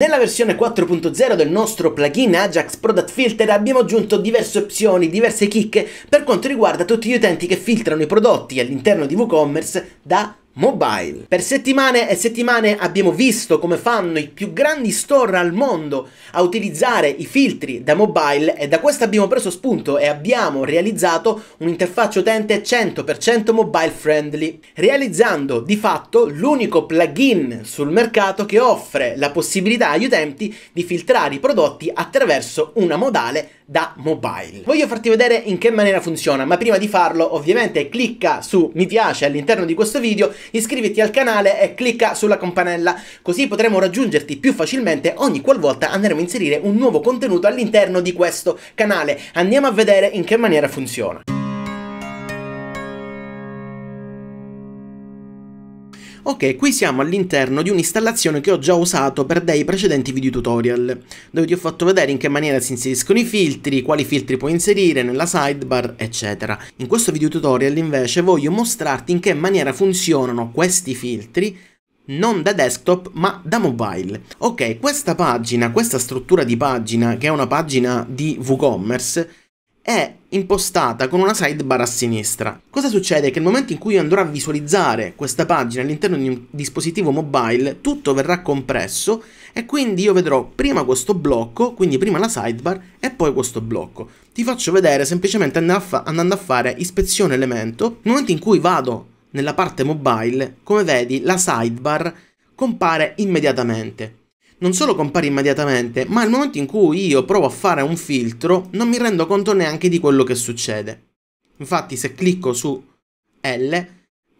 Nella versione 4.0 del nostro plugin Ajax Product Filter abbiamo aggiunto diverse opzioni, diverse chicche per quanto riguarda tutti gli utenti che filtrano i prodotti all'interno di WooCommerce da mobile. Per settimane e settimane abbiamo visto come fanno i più grandi store al mondo a utilizzare i filtri da mobile e da questo abbiamo preso spunto e abbiamo realizzato un'interfaccia utente 100% mobile friendly, realizzando di fatto l'unico plugin sul mercato che offre la possibilità agli utenti di filtrare i prodotti attraverso una modale da mobile. Voglio farti vedere in che maniera funziona, ma prima di farlo ovviamente clicca su mi piace all'interno di questo video, iscriviti al canale e clicca sulla campanella, così potremo raggiungerti più facilmente ogni qualvolta andremo a inserire un nuovo contenuto all'interno di questo canale. Andiamo a vedere in che maniera funziona. Ok, qui siamo all'interno di un'installazione che ho già usato per dei precedenti video tutorial, dove ti ho fatto vedere in che maniera si inseriscono i filtri, quali filtri puoi inserire nella sidebar, eccetera. In questo video tutorial invece voglio mostrarti in che maniera funzionano questi filtri non da desktop ma da mobile. Ok, questa pagina, questa struttura di pagina, che è una pagina di WooCommerce, è impostata con una sidebar a sinistra. Cosa succede? Che nel momento in cui io andrò a visualizzare questa pagina all'interno di un dispositivo mobile, tutto verrà compresso e quindi io vedrò prima questo blocco, quindi prima la sidebar e poi questo blocco. Ti faccio vedere semplicemente andando a fare ispezione elemento. Nel momento in cui vado nella parte mobile, come vedi, la sidebar compare immediatamente non solo compare immediatamente, ma al momento in cui io provo a fare un filtro non mi rendo conto neanche di quello che succede. Infatti se clicco su L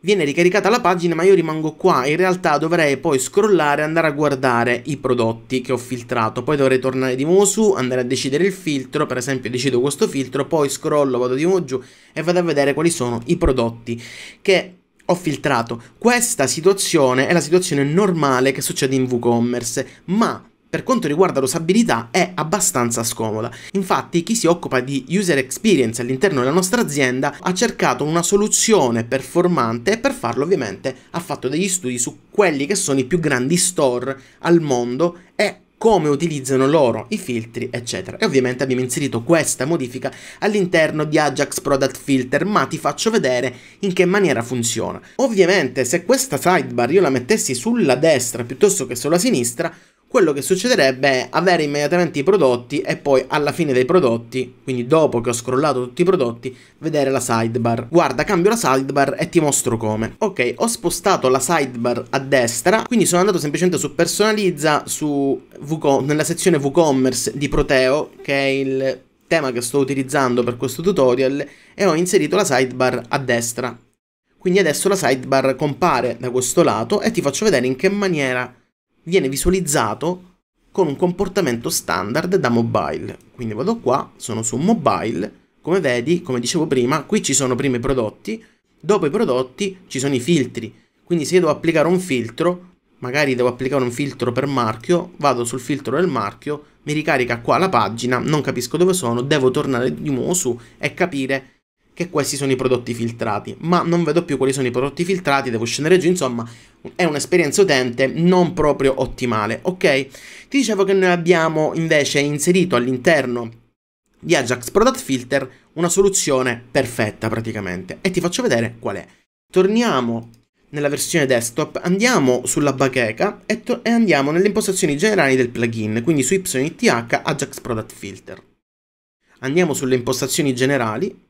viene ricaricata la pagina ma io rimango qua, in realtà dovrei poi scrollare e andare a guardare i prodotti che ho filtrato, poi dovrei tornare di nuovo su, andare a decidere il filtro, per esempio decido questo filtro, poi scrollo, vado di nuovo giù e vado a vedere quali sono i prodotti che ho filtrato. Questa situazione è la situazione normale che succede in WooCommerce, ma per quanto riguarda l'usabilità è abbastanza scomoda. Infatti chi si occupa di user experience all'interno della nostra azienda ha cercato una soluzione performante e per farlo ovviamente ha fatto degli studi su quelli che sono i più grandi store al mondo e come utilizzano loro i filtri, eccetera. E ovviamente abbiamo inserito questa modifica all'interno di Ajax Product Filter, ma ti faccio vedere in che maniera funziona. Ovviamente se questa sidebar io la mettessi sulla destra piuttosto che sulla sinistra, quello che succederebbe è avere immediatamente i prodotti e poi alla fine dei prodotti, quindi dopo che ho scrollato tutti i prodotti, vedere la sidebar. Guarda, cambio la sidebar e ti mostro come. Ok, ho spostato la sidebar a destra, quindi sono andato semplicemente su personalizza su Vucom nella sezione WooCommerce di Proteo, che è il tema che sto utilizzando per questo tutorial, e ho inserito la sidebar a destra. Quindi adesso la sidebar compare da questo lato e ti faccio vedere in che maniera viene visualizzato con un comportamento standard da mobile. Quindi vado qua, sono su mobile, come vedi, come dicevo prima, qui ci sono prima i prodotti, dopo i prodotti ci sono i filtri. Quindi se io devo applicare un filtro, magari devo applicare un filtro per marchio, vado sul filtro del marchio, mi ricarica qua la pagina, non capisco dove sono, devo tornare di nuovo su e capire che questi sono i prodotti filtrati, ma non vedo più quali sono i prodotti filtrati, devo scendere giù, insomma è un'esperienza utente non proprio ottimale, ok? Ti dicevo che noi abbiamo invece inserito all'interno di Ajax Product Filter una soluzione perfetta praticamente e ti faccio vedere qual è. Torniamo nella versione desktop, andiamo sulla bacheca e, e andiamo nelle impostazioni generali del plugin, quindi su YTH Ajax Product Filter. Andiamo sulle impostazioni generali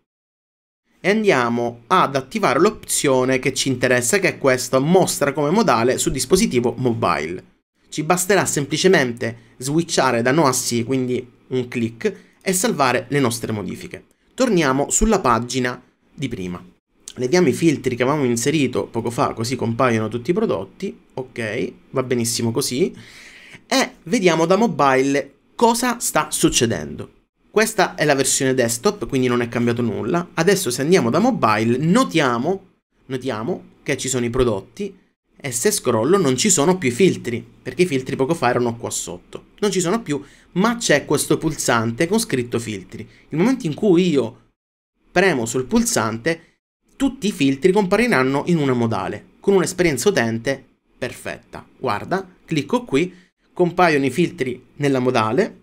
e andiamo ad attivare l'opzione che ci interessa che è questa mostra come modale su dispositivo mobile. Ci basterà semplicemente switchare da no a sì, quindi un clic, e salvare le nostre modifiche. Torniamo sulla pagina di prima. Leviamo i filtri che avevamo inserito poco fa, così compaiono tutti i prodotti. Ok, va benissimo così. E vediamo da mobile cosa sta succedendo. Questa è la versione desktop, quindi non è cambiato nulla. Adesso se andiamo da mobile, notiamo, notiamo che ci sono i prodotti e se scrollo non ci sono più i filtri, perché i filtri poco fa erano qua sotto. Non ci sono più, ma c'è questo pulsante con scritto filtri. Nel momento in cui io premo sul pulsante, tutti i filtri compariranno in una modale, con un'esperienza utente perfetta. Guarda, clicco qui, compaiono i filtri nella modale,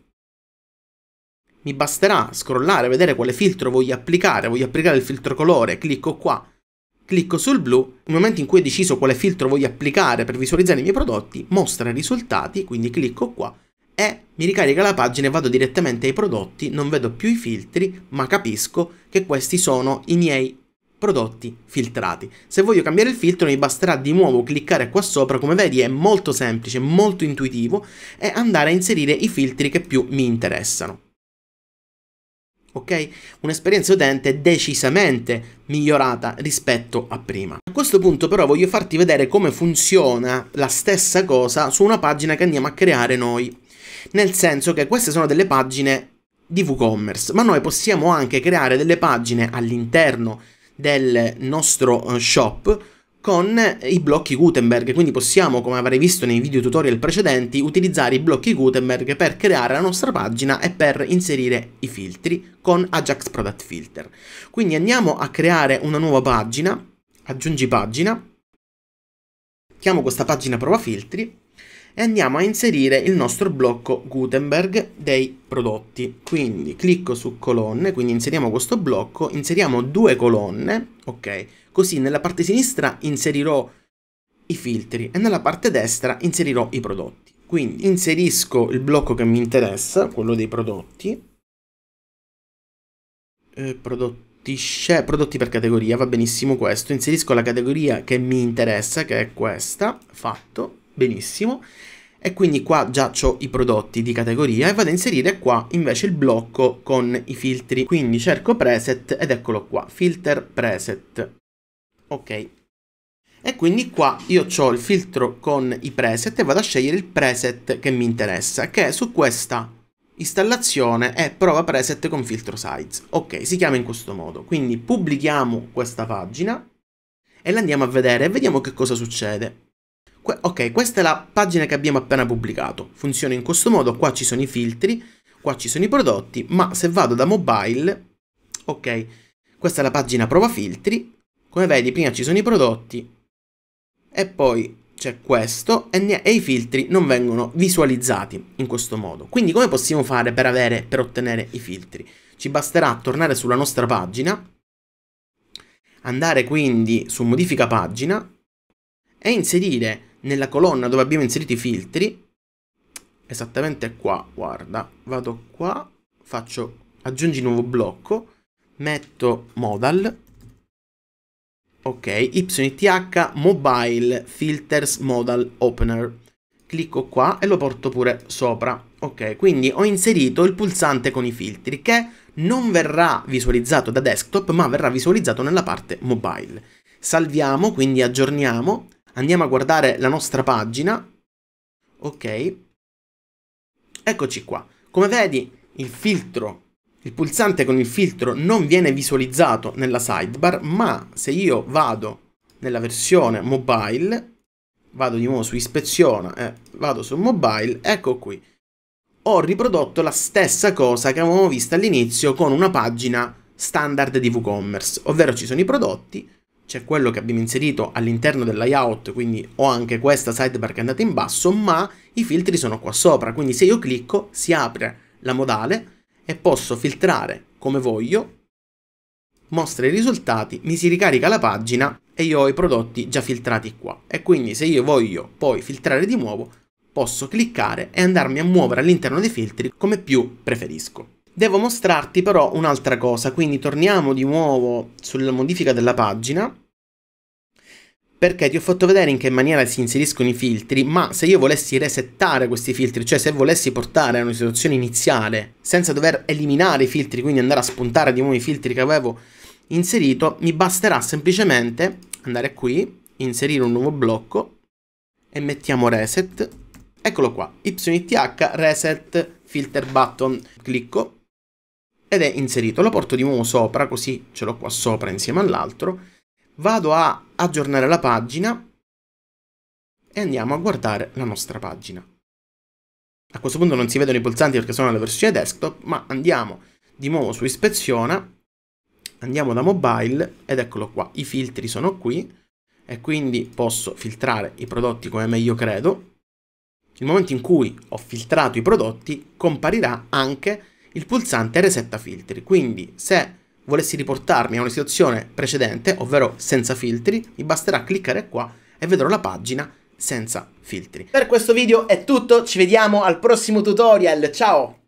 mi basterà scrollare, vedere quale filtro voglio applicare, voglio applicare il filtro colore, clicco qua, clicco sul blu, nel momento in cui ho deciso quale filtro voglio applicare per visualizzare i miei prodotti, mostra i risultati, quindi clicco qua e mi ricarica la pagina e vado direttamente ai prodotti, non vedo più i filtri, ma capisco che questi sono i miei prodotti filtrati. Se voglio cambiare il filtro mi basterà di nuovo cliccare qua sopra, come vedi è molto semplice, molto intuitivo e andare a inserire i filtri che più mi interessano ok? Un'esperienza utente decisamente migliorata rispetto a prima. A questo punto però voglio farti vedere come funziona la stessa cosa su una pagina che andiamo a creare noi. Nel senso che queste sono delle pagine di WooCommerce, ma noi possiamo anche creare delle pagine all'interno del nostro eh, shop con i blocchi Gutenberg, quindi possiamo, come avrei visto nei video tutorial precedenti, utilizzare i blocchi Gutenberg per creare la nostra pagina e per inserire i filtri con Ajax Product Filter. Quindi andiamo a creare una nuova pagina, aggiungi pagina, chiamo questa pagina prova filtri e andiamo a inserire il nostro blocco Gutenberg dei prodotti. Quindi clicco su colonne, quindi inseriamo questo blocco, inseriamo due colonne, ok? Così nella parte sinistra inserirò i filtri e nella parte destra inserirò i prodotti. Quindi inserisco il blocco che mi interessa, quello dei prodotti. Eh, prodotti, prodotti per categoria, va benissimo questo. Inserisco la categoria che mi interessa, che è questa, fatto benissimo e quindi qua già ho i prodotti di categoria e vado a inserire qua invece il blocco con i filtri quindi cerco preset ed eccolo qua filter preset ok e quindi qua io ho il filtro con i preset e vado a scegliere il preset che mi interessa che è su questa installazione è prova preset con filtro size ok si chiama in questo modo quindi pubblichiamo questa pagina e la andiamo a vedere e vediamo che cosa succede ok, questa è la pagina che abbiamo appena pubblicato. Funziona in questo modo, qua ci sono i filtri, qua ci sono i prodotti, ma se vado da mobile, ok, questa è la pagina prova filtri, come vedi prima ci sono i prodotti e poi c'è questo e, e, i filtri non vengono visualizzati in questo modo. Quindi come possiamo fare per, avere, per ottenere i filtri? Ci basterà tornare sulla nostra pagina, andare quindi su modifica pagina e inserire nella colonna dove abbiamo inserito i filtri, esattamente qua, guarda, vado qua, faccio aggiungi nuovo blocco, metto modal, ok, yth mobile filters modal opener, clicco qua e lo porto pure sopra, ok, quindi ho inserito il pulsante con i filtri che non verrà visualizzato da desktop ma verrà visualizzato nella parte mobile. Salviamo, quindi aggiorniamo andiamo a guardare la nostra pagina. Ok. Eccoci qua. Come vedi, il filtro il pulsante con il filtro non viene visualizzato nella sidebar, ma se io vado nella versione mobile, vado di nuovo su ispezione, e eh, vado su mobile, ecco qui. Ho riprodotto la stessa cosa che avevamo visto all'inizio con una pagina standard di WooCommerce, ovvero ci sono i prodotti, c'è quello che abbiamo inserito all'interno del layout, quindi ho anche questa sidebar che è andata in basso, ma i filtri sono qua sopra, quindi se io clicco si apre la modale e posso filtrare come voglio, mostra i risultati, mi si ricarica la pagina e io ho i prodotti già filtrati qua. E quindi se io voglio poi filtrare di nuovo, posso cliccare e andarmi a muovere all'interno dei filtri come più preferisco. Devo mostrarti però un'altra cosa, quindi torniamo di nuovo sulla modifica della pagina perché ti ho fatto vedere in che maniera si inseriscono i filtri, ma se io volessi resettare questi filtri, cioè se volessi portare a una situazione iniziale, senza dover eliminare i filtri, quindi andare a spuntare di nuovo i filtri che avevo inserito, mi basterà semplicemente andare qui, inserire un nuovo blocco e mettiamo reset. Eccolo qua, YTH reset filter button. Clicco ed è inserito. Lo porto di nuovo sopra, così ce l'ho qua sopra insieme all'altro. Vado a aggiornare la pagina e andiamo a guardare la nostra pagina. A questo punto non si vedono i pulsanti perché sono la versione desktop, ma andiamo di nuovo su ispeziona, andiamo da mobile ed eccolo qua, i filtri sono qui e quindi posso filtrare i prodotti come meglio credo. Il momento in cui ho filtrato i prodotti comparirà anche il pulsante resetta filtri, quindi se volessi riportarmi a una situazione precedente, ovvero senza filtri, mi basterà cliccare qua e vedrò la pagina senza filtri. Per questo video è tutto, ci vediamo al prossimo tutorial, ciao!